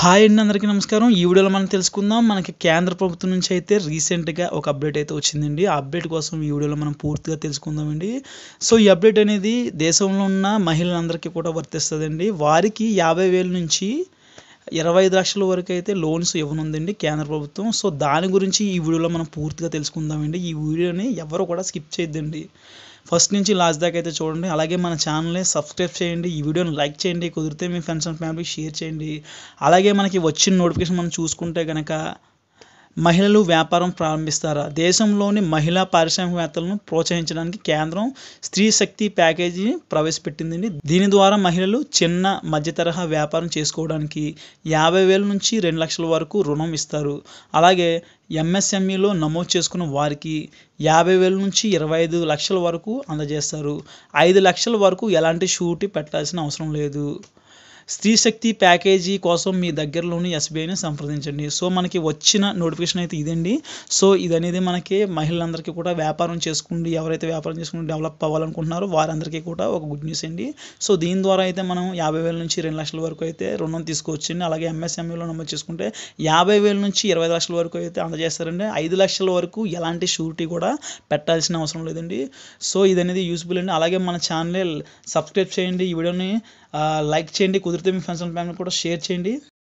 hi అండి అందరికీ నమస్కారం ఈ వీడియోలో మనం తెలుసుకుందాం మనకి కేంద్ర ప్రభుత్వం నుంచి అయితే రీసెంట్గా ఒక అప్డేట్ అయితే వచ్చిందండి ఆ అప్డేట్ కోసం ఈ వీడియోలో మనం పూర్తిగా తెలుసుకుందామండి సో ఈ అప్డేట్ అనేది దేశంలో ఉన్న మహిళలందరికీ కూడా వర్తిస్తుందండి వారికి యాభై వేల నుంచి ఇరవై ఐదు లక్షల వరకు అయితే లోన్స్ ఇవ్వనుందండి కేంద్ర ప్రభుత్వం సో దాని గురించి ఈ వీడియోలో మనం పూర్తిగా తెలుసుకుందామండి ఈ వీడియోని ఎవరు కూడా స్కిప్ చేయొద్దండి ఫస్ట్ నుంచి లాస్ట్ దాకా అయితే చూడండి అలాగే మన ఛానల్ని సబ్స్క్రైబ్ చేయండి ఈ వీడియోని లైక్ చేయండి కుదిరితే మీ ఫ్రెండ్స్ అండ్ ఫ్యామిలీకి షేర్ చేయండి అలాగే మనకి వచ్చిన నోటిఫికేషన్ మనం చూసుకుంటే కనుక మహిళలు వ్యాపారం ప్రారంభిస్తారా దేశంలోని మహిళా పారిశ్రామికవేత్తలను ప్రోత్సహించడానికి కేంద్రం స్త్రీ శక్తి ప్యాకేజీని ప్రవేశపెట్టిందండి దీని ద్వారా మహిళలు చిన్న మధ్య తరహా వ్యాపారం చేసుకోవడానికి యాభై వేల నుంచి రెండు లక్షల వరకు రుణం ఇస్తారు అలాగే ఎంఎస్ఎంఈలో నమోదు చేసుకున్న వారికి యాభై వేల నుంచి ఇరవై ఐదు లక్షల వరకు అందజేస్తారు ఐదు లక్షల వరకు ఎలాంటి షూరిటీ పెట్టాల్సిన అవసరం లేదు స్త్రీ శక్తి ప్యాకేజీ కోసం మీ దగ్గరలోని ఎస్బీఐని సంప్రదించండి సో మనకి వచ్చిన నోటిఫికేషన్ అయితే ఇదండి సో ఇది అనేది మనకి మహిళలందరికీ కూడా వ్యాపారం చేసుకుండి ఎవరైతే వ్యాపారం చేసుకుని డెవలప్ అవ్వాలనుకుంటున్నారో వారందరికీ కూడా ఒక గుడ్ న్యూస్ అండి సో దీని ద్వారా అయితే మనం యాభై వేల నుంచి రెండు లక్షల వరకు అయితే రుణం తీసుకోవచ్చండి అలాగే ఎంఎస్ఎంఈలో నమోదు చేసుకుంటే యాభై వేల నుంచి ఇరవై లక్షల వరకు అయితే అందజేస్తారండి ఐదు లక్షల వరకు ఎలాంటి షూరిటీ కూడా పెట్టాల్సిన అవసరం లేదండి సో ఇది అనేది యూస్ఫుల్ అండి అలాగే మన ఛానల్ సబ్స్క్రైబ్ చేయండి ఈ వీడియోని లైక్ చేయండి కుదిరితే మీ ఫ్రెండ్స్ అండ్ ఫ్యామిలీ కూడా షేర్ చేయండి